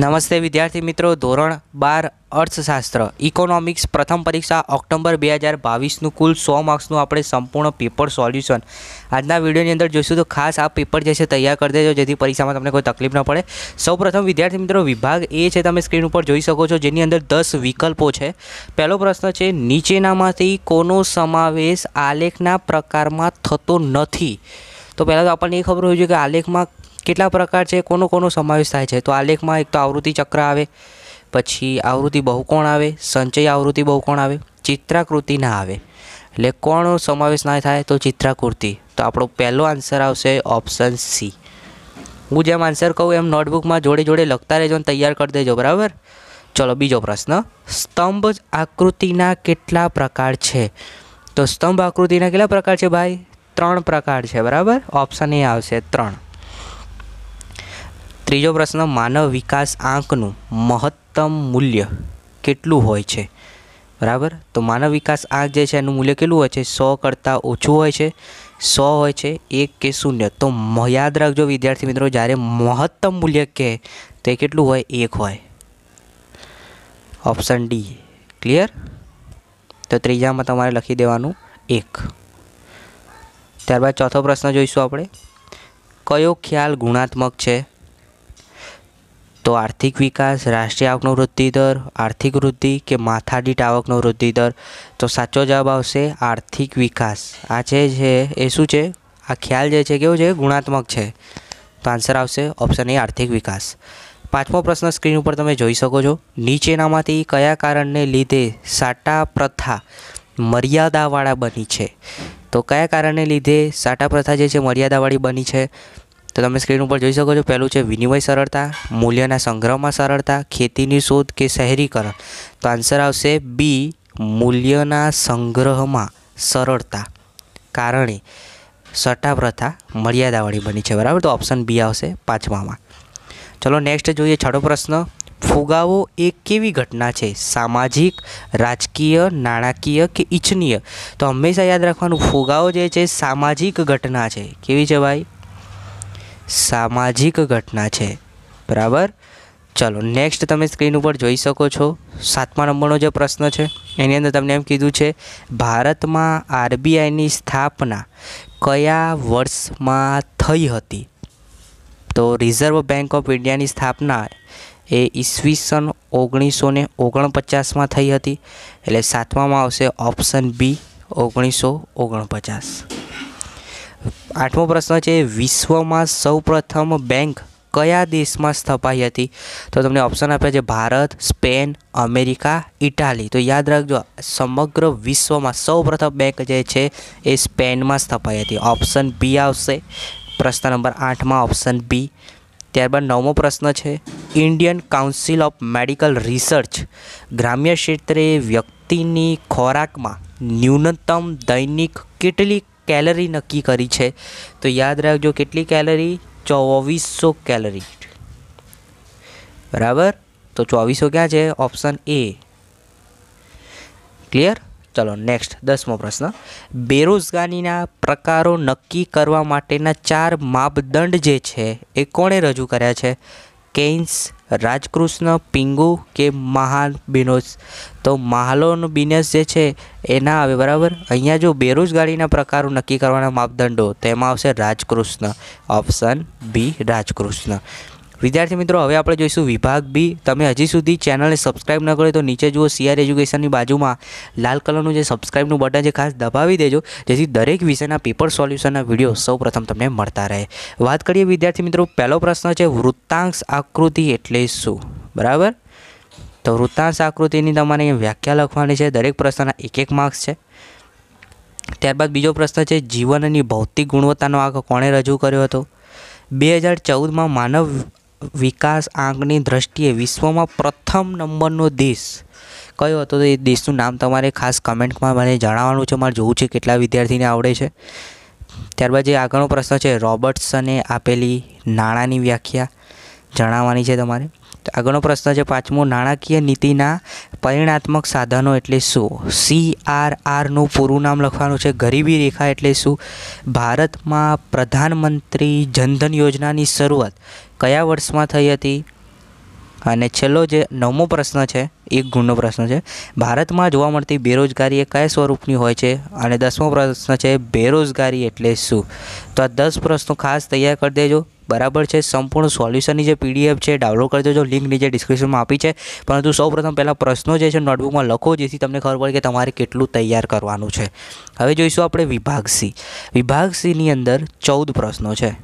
નમસ્તે વિદ્યાર્થી મિત્રો ધોરણ બાર અર્થશાસ્ત્ર ઇકોનોમિક્સ પ્રથમ પરીક્ષા ઓક્ટોબર બે હજાર બાવીસનું કુલ સો માર્ક્સનું આપણે સંપૂર્ણ પેપર સોલ્યુશન આજના વિડીયોની અંદર જોઈશું તો ખાસ આ પેપર જે છે તૈયાર કરી દેજો જેથી પરીક્ષામાં તમને કોઈ તકલીફ ન પડે સૌપ્રથમ વિદ્યાર્થી મિત્રો વિભાગ એ છે તમે સ્ક્રીન ઉપર જોઈ શકો છો જેની અંદર દસ વિકલ્પો છે પહેલો પ્રશ્ન છે નીચેનામાંથી કોનો સમાવેશ આલેખના પ્રકારમાં થતો નથી તો પહેલાં તો આપણને એ ખબર હોવી જોઈએ કે આલેખમાં કેટલા પ્રકાર છે કોનો કોનો સમાવેશ થાય છે તો આલેખમાં એક તો આવૃત્તિ ચક્ર આવે પછી આવૃત્તિ બહુકોણ આવે સંચય આવૃત્તિ બહુકોણ આવે ચિત્રાકૃતિ ના આવે એટલે કોણ સમાવેશ ના થાય તો ચિત્રાકૃતિ તો આપણો પહેલો આન્સર આવશે ઓપ્શન સી હું જેમ આન્સર કહું એમ નોટબુકમાં જોડે જોડે લખતા રહેજો અને તૈયાર કરી દેજો બરાબર ચલો બીજો પ્રશ્ન સ્તંભ આકૃતિના કેટલા પ્રકાર છે તો સ્તંભ આકૃતિના કેટલા પ્રકાર છે ભાઈ ત્રણ પ્રકાર છે બરાબર ઓપ્શન એ આવશે ત્રણ ત્રીજો પ્રશ્ન માનવ વિકાસ આંકનું મહત્તમ મૂલ્ય કેટલું હોય છે બરાબર તો માનવ વિકાસ આંક જે છે એનું મૂલ્ય કેટલું હોય છે સો કરતાં ઓછું હોય છે સો હોય છે એક કે શૂન્ય તો યાદ રાખજો વિદ્યાર્થી મિત્રો જ્યારે મહત્તમ મૂલ્ય કહે તો એ કેટલું હોય એક હોય ઓપ્શન ડી ક્લિયર તો ત્રીજામાં તમારે લખી દેવાનું એક ત્યારબાદ ચોથો પ્રશ્ન જોઈશું આપણે કયો ખ્યાલ ગુણાત્મક છે તો આર્થિક વિકાસ રાષ્ટ્રીય આવકનો વૃદ્ધિ દર આર્થિક વૃદ્ધિ કે માથાદીઠ આવકનો વૃદ્ધિ દર તો સાચો જવાબ આવશે આર્થિક વિકાસ આ જે એ શું છે આ ખ્યાલ જે છે કેવો છે ગુણાત્મક છે તો આન્સર આવશે ઓપ્શન એ આર્થિક વિકાસ પાંચમો પ્રશ્ન સ્ક્રીન ઉપર તમે જોઈ શકો છો નીચેનામાંથી કયા કારણને લીધે સાટા પ્રથા મર્યાદાવાળા બની છે તો કયા કારણને લીધે સાટા પ્રથા જે છે મર્યાદાવાળી બની છે તો તમે સ્ક્રીન ઉપર જોઈ શકો છો પહેલું છે વિનિમય સરળતા મૂલ્યના સંગ્રહમાં સરળતા ખેતીની શોધ કે શહેરીકરણ તો આન્સર આવશે બી મૂલ્યના સંગ્રહમાં સરળતા કારણે સટ્ટા પ્રથા મર્યાદાવાળી બની છે બરાબર તો ઓપ્શન બી આવશે પાંચમામાં ચલો નેક્સ્ટ જોઈએ છઠ્ઠો પ્રશ્ન ફુગાવો એ કેવી ઘટના છે સામાજિક રાજકીય નાણાકીય કે ઇચ્છનીય તો હંમેશા યાદ રાખવાનું ફુગાવો જે છે સામાજિક ઘટના છે કેવી છે ભાઈ સામાજિક ઘટના છે બરાબર ચલો નેક્સ્ટ તમે સ્ક્રીન ઉપર જોઈ શકો છો સાતમા નંબરનો જે પ્રશ્ન છે એની અંદર તમને એમ કીધું છે ભારતમાં આરબીઆઈની સ્થાપના કયા વર્ષમાં થઈ હતી તો રિઝર્વ બેંક ઓફ ઇન્ડિયાની સ્થાપના એ ઈસવીસન ઓગણીસો ને ઓગણપચાસમાં થઈ હતી એટલે સાતમામાં આવશે ઓપ્શન બી ઓગણીસો ઓગણપચાસ આઠમો પ્રશ્ન છે વિશ્વમાં સૌપ્રથમ બેંક કયા દેશમાં સ્થપાઈ હતી તો તમને ઓપ્શન આપ્યા છે ભારત સ્પેન અમેરિકા ઇટાલી તો યાદ રાખજો સમગ્ર વિશ્વમાં સૌપ્રથમ બેંક જે છે એ સ્પેનમાં સ્થપાઈ હતી ઓપ્શન બી આવશે પ્રશ્ન નંબર આઠમાં ઓપ્શન બી ત્યારબાદ નવમો પ્રશ્ન છે Indian council of medical research ગ્રામ્ય ક્ષેત્રે વ્યક્તિની ખોરાકમાં ન્યૂનતમ દૈનિક કેટલી કેલરી નક્કી કરી છે તો યાદ રાખજો કેટલી કેલરી ચોવીસો કેલરી બરાબર તો ચોવીસો ક્યાં છે ઓપ્શન એ ક્લિયર ચલો નેક્સ્ટ દસમો પ્રશ્ન બેરોજગારીના પ્રકારો નક્કી કરવા માટેના ચાર માપદંડ જે છે એ કોણે રજૂ કર્યા છે કેઇન્સ રાજકૃષ્ણ પિંગુ કે મહાન બિનોસ તો મહાલોન બિનેસ જે છે એના આવે બરાબર અહીંયા જો બેરોજગારીના પ્રકારો નક્કી કરવાના માપદંડો તેમાં આવશે રાજકૃષ્ણ ઓપ્શન બી રાજકૃષ્ણ વિદ્યાર્થી મિત્રો હવે આપણે જોઈશું વિભાગ બી તમે હજી સુધી ચેનલને સબસ્ક્રાઈબ ન કરી તો નીચે જુઓ સીઆર એજ્યુકેશનની બાજુમાં લાલ કલરનું જે સબસ્ક્રાઈબનું બટન છે ખાસ દબાવી દેજો જેથી દરેક વિષયના પેપર સોલ્યુશનના વિડીયો સૌપ્રથમ તમને મળતા રહે વાત કરીએ વિદ્યાર્થી મિત્રો પહેલો પ્રશ્ન છે વૃત્તાંશ આકૃતિ એટલે શું બરાબર તો વૃત્તાંશ આકૃતિની તમારે વ્યાખ્યા લખવાની છે દરેક પ્રશ્નના એક એક માર્ક્સ છે ત્યારબાદ બીજો પ્રશ્ન છે જીવનની ભૌતિક ગુણવત્તાનો આંક કોણે રજૂ કર્યો હતો બે હજાર ચૌદમાં માનવ વિકાસ આંકની દ્રષ્ટિએ વિશ્વમાં પ્રથમ નંબરનો દેશ કયો હતો એ દેશનું નામ તમારે ખાસ કમેન્ટમાં મને જણાવવાનું છે મારે જોવું છે કેટલા વિદ્યાર્થીને આવડે છે ત્યારબાદ જે આગળનો પ્રશ્ન છે રોબર્ટ્સને આપેલી નાણાંની વ્યાખ્યા જણાવવાની છે તમારે તો આગળનો પ્રશ્ન છે પાંચમો નાણાકીય નીતિના પરિણાત્મક સાધનો એટલે શું સી આર આરનું પૂરું નામ લખવાનું છે ગરીબી રેખા એટલે શું ભારતમાં પ્રધાનમંત્રી જનધન યોજનાની શરૂઆત કયા વર્ષમાં થઈ હતી અને છેલ્લો જે નવમો પ્રશ્ન છે એક ગુણનો પ્રશ્ન છે ભારતમાં જોવા મળતી બેરોજગારી એ કયા સ્વરૂપની હોય છે અને દસમો પ્રશ્ન છે બેરોજગારી એટલે શું તો આ દસ પ્રશ્નો ખાસ તૈયાર કરી દેજો બરાબર છે સંપૂર્ણ સોલ્યુશનની જે પીડીએફ છે ડાઉનલોડ કરી દેજો લિંક નીચે ડિસ્ક્રિપ્શનમાં આપી છે પરંતુ સૌ પ્રથમ પહેલાં પ્રશ્નો જે છે નોટબુકમાં લખો જેથી તમને ખબર પડે કે તમારે કેટલું તૈયાર કરવાનું છે હવે જોઈશું આપણે વિભાગ સી વિભાગ સીની અંદર ચૌદ પ્રશ્નો છે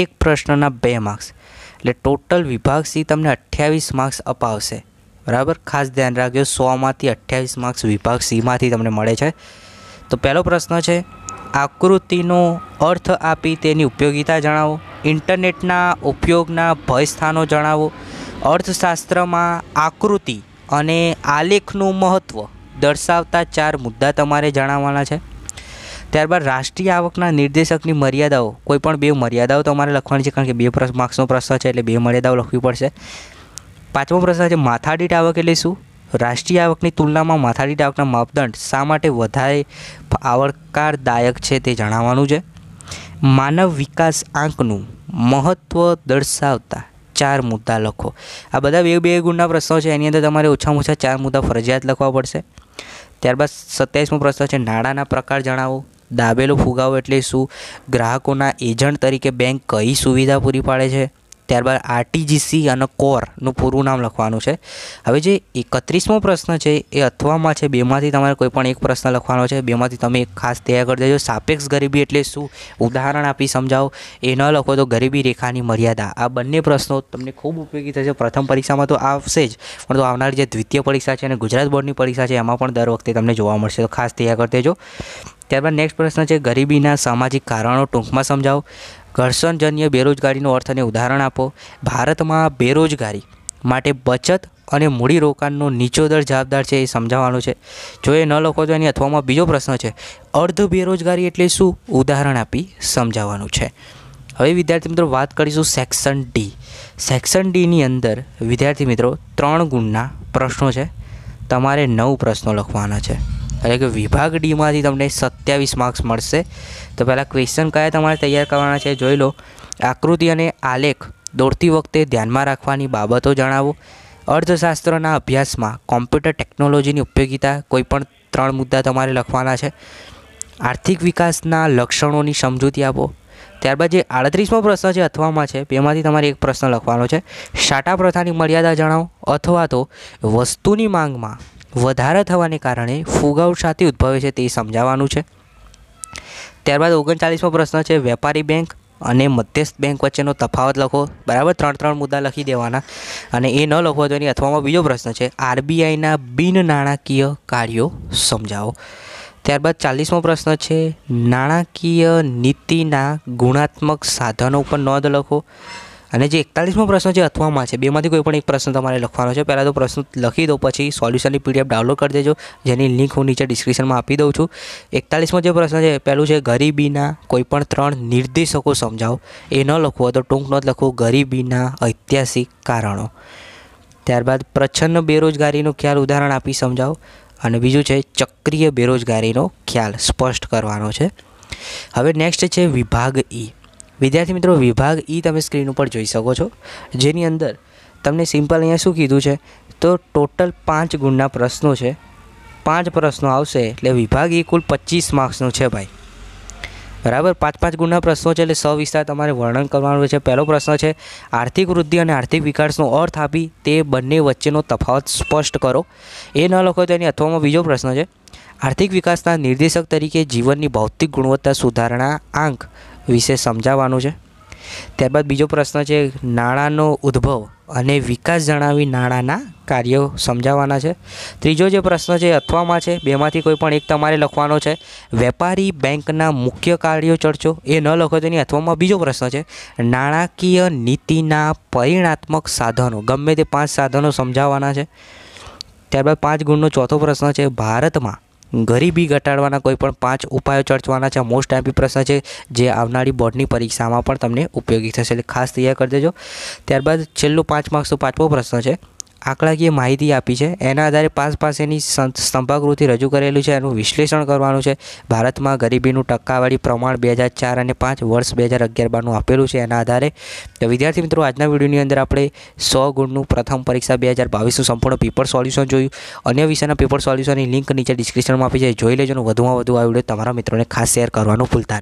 એક પ્રશ્નના બે માર્ક્સ એટલે ટોટલ વિભાગ સી તમને અઠ્યાવીસ માર્ક્સ અપાવશે બરાબર ખાસ ધ્યાન રાખજો સોમાંથી અઠ્યાવીસ માર્ક્સ વિભાગ સીમાંથી તમને મળે છે તો પહેલો પ્રશ્ન છે આકૃતિનો અર્થ આપી તેની ઉપયોગિતા જણાવો ઇન્ટરનેટના ઉપયોગના ભયસ્થાનો જણાવો અર્થશાસ્ત્રમાં આકૃતિ અને આલેખનું મહત્ત્વ દર્શાવતા ચાર મુદ્દા તમારે જણાવવાના છે ત્યારબાદ રાષ્ટ્રીય આવકના નિર્દેશકની મર્યાદાઓ કોઈ પણ બે મર્યાદાઓ તમારે લખવાની છે કારણ કે બે માર્ક્સનો પ્રશ્ન છે એટલે બે મર્યાદાઓ લખવી પડશે પાંચમો પ્રશ્ન છે માથાદીઠ આવક એટલે શું રાષ્ટ્રીય આવકની તુલનામાં માથાદીઠ આવકના માપદંડ શા માટે વધારે આવકારદાયક છે તે જણાવવાનું છે માનવ વિકાસ આંકનું મહત્ત્વ દર્શાવતા ચાર મુદ્દા લખો આ બધા બે બે ગુણના પ્રશ્નો છે એની અંદર તમારે ઓછામાં ઓછા ચાર મુદ્દા ફરજિયાત લખવા પડશે ત્યારબાદ સત્યાવીસમો પ્રશ્ન છે નાણાંના પ્રકાર જણાવો દાબેલો ફુગાવો એટલે શું ગ્રાહકોના એજન્ટ તરીકે બેંક કઈ સુવિધા પૂરી પાડે છે ત્યારબાદ આરટીજીસી અને કોરનું પૂરું નામ લખવાનું છે હવે જે એકત્રીસમો પ્રશ્ન છે એ અથવામાં છે બેમાંથી તમારે કોઈ પણ એક પ્રશ્ન લખવાનો છે બેમાંથી તમે એક ખાસ તૈયાર કરી દેજો સાપેક્ષ ગરીબી એટલે શું ઉદાહરણ આપી સમજાવો એ ન લખો તો ગરીબી રેખાની મર્યાદા આ બંને પ્રશ્નો તમને ખૂબ ઉપયોગી થશે પ્રથમ પરીક્ષામાં તો આવશે જ પણ તો આવનારી જે દ્વિતીય પરીક્ષા છે અને ગુજરાત બોર્ડની પરીક્ષા છે એમાં પણ દર વખતે તમને જોવા મળશે તો ખાસ તૈયાર કરી દેજો ત્યારબાદ નેક્સ્ટ પ્રશ્ન છે ગરીબીના સામાજિક કારણો ટૂંકમાં સમજાવો ઘર્ષણજન્ય બેરોજગારીનો અર્થને ઉદાહરણ આપો ભારતમાં બેરોજગારી માટે બચત અને મૂડીરોકાણનો નીચો દર જવાબદાર છે એ સમજાવવાનું છે જો એ ન લખો તો એની અથવામાં બીજો પ્રશ્ન છે અર્ધ બેરોજગારી એટલે શું ઉદાહરણ આપી સમજાવવાનું છે હવે વિદ્યાર્થી મિત્રો વાત કરીશું સેક્શન ડી સેક્શન ડીની અંદર વિદ્યાર્થી મિત્રો ત્રણ ગુણના પ્રશ્નો છે તમારે નવ પ્રશ્નો લખવાના છે એટલે કે વિભાગ ડીમાંથી તમને સત્યાવીસ માર્ક્સ મળશે તો પહેલાં ક્વેશ્ચન કયા તમારે તૈયાર કરવાના છે જોઈ લો આકૃતિ અને આલેખ દોડતી વખતે ધ્યાનમાં રાખવાની બાબતો જણાવો અર્થશાસ્ત્રના અભ્યાસમાં કોમ્પ્યુટર ટેકનોલોજીની ઉપયોગિતા કોઈપણ ત્રણ મુદ્દા તમારે લખવાના છે આર્થિક વિકાસના લક્ષણોની સમજૂતી આપો ત્યારબાદ જે આડત્રીસમો પ્રશ્ન છે અથવામાં છે તેમાંથી તમારે એક પ્રશ્ન લખવાનો છે શાટા પ્રથાની મર્યાદા જણાવો અથવા તો વસ્તુની માંગમાં વધારા થવાને કારણે ફુગાવ સાથે ઉદ્ભવે છે તે સમજાવવાનું છે ત્યારબાદ ઓગણચાલીસમો પ્રશ્ન છે વેપારી બેંક અને મધ્યસ્થ બેંક વચ્ચેનો તફાવત લખો બરાબર ત્રણ ત્રણ મુદ્દા લખી દેવાના અને એ ન લખવો તો એની અથવામાં બીજો પ્રશ્ન છે આરબીઆઈના બિન નાણાકીય કાર્યો સમજાવો ત્યારબાદ ચાલીસમો પ્રશ્ન છે નાણાકીય નીતિના ગુણાત્મક સાધનો ઉપર નોંધ લખો અને જે એકતાલીસમો પ્રશ્ન જે અથવામાં છે બેમાંથી કોઈ પણ એક પ્રશ્ન તમારે લખવાનો છે પહેલાં તો પ્રશ્ન લખી દો પછી સોલ્યુશનની પીડીએફ ડાઉનલોડ કરી દેજો જેની લિંક હું નીચે ડિસ્ક્રિપ્શનમાં આપી દઉં છું એકતાલીસમો જે પ્રશ્ન છે પહેલું છે ગરીબીના કોઈપણ ત્રણ નિર્દેશકો સમજાવો એ ન લખવું તો ટૂંક ન લખવું ગરીબીના ઐતિહાસિક કારણો ત્યારબાદ પ્રચ્છન્ન બેરોજગારીનો ખ્યાલ ઉદાહરણ આપી સમજાવો અને બીજું છે ચક્રીય બેરોજગારીનો ખ્યાલ સ્પષ્ટ કરવાનો છે હવે નેક્સ્ટ છે વિભાગ ઈ e. વિદ્યાર્થી મિત્રો વિભાગ એ તમે સ્ક્રીન ઉપર જોઈ શકો છો જેની અંદર તમને સિમ્પલ અહીંયા શું કીધું છે તો ટોટલ પાંચ ગુણના પ્રશ્નો છે પાંચ પ્રશ્નો આવશે એટલે વિભાગ એ કુલ પચીસ માર્ક્સનો છે ભાઈ બરાબર પાંચ પાંચ ગુણના પ્રશ્નો છે એટલે સવિસ્તાર તમારે વર્ણન કરવાનું છે પહેલો પ્રશ્ન છે આર્થિક વૃદ્ધિ અને આર્થિક વિકાસનો અર્થ આપી તે બંને વચ્ચેનો તફાવત સ્પષ્ટ કરો એ ન લખો તો એની અથવામાં બીજો પ્રશ્ન છે આર્થિક વિકાસના નિર્દેશક તરીકે જીવનની ભૌતિક ગુણવત્તા સુધારણા આંક વિશે સમજાવવાનું છે ત્યારબાદ બીજો પ્રશ્ન છે નાણાંનો ઉદ્ભવ અને વિકાસ જણાવી નાણાંના કાર્યો સમજાવવાના છે ત્રીજો જે પ્રશ્ન છે અથવામાં છે બેમાંથી કોઈ પણ એક તમારે લખવાનો છે વેપારી બેંકના મુખ્ય કાર્યો ચર્ચો એ ન લખો તેની અથવામાં બીજો પ્રશ્ન છે નાણાકીય નીતિના પરિણાત્મક સાધનો ગમે તે પાંચ સાધનો સમજાવવાના છે ત્યારબાદ પાંચ ગુણનો ચોથો પ્રશ્ન છે ભારતમાં ગરીબી ઘટાડવાના કોઈ પણ પાંચ ઉપાયો ચર્ચવાના છે મોસ્ટ એમપી પ્રશ્ન છે જે આવનારી બોર્ડની પરીક્ષામાં પણ તમને ઉપયોગી થશે એટલે ખાસ તૈયાર કરી દેજો ત્યારબાદ છેલ્લો પાંચ માર્ક્સનો પાંચમો પ્રશ્ન છે આંકડાકીય માહિતી આપી છે એના આધારે પાસ પાસેની સ્તંભાકૃતિ રજૂ કરેલું છે એનું વિશ્લેષણ કરવાનું છે ભારતમાં ગરીબીનું ટકાવારી પ્રમાણ બે હજાર ચાર અને પાંચ વર્ષ બે હજાર અગિયાર બારનું આપેલું છે એના આધારે તો વિદ્યાર્થી મિત્રો આજના વિડીયોની અંદર આપણે સો ગુણનું પ્રથમ પરીક્ષા બે હજાર બાવીસનું સંપૂર્ણ પેપર સોલ્યુશન જોયું અન્ય વિષયના પેપર સોલ્યુશનની લિંક નીચે ડિસ્ક્રિપ્શનમાં આપી છે જોઈ લેજો વધુમાં વધુ આ વિડીયો તમારા મિત્રોને ખાસ શેર કરવાનું ભૂલતા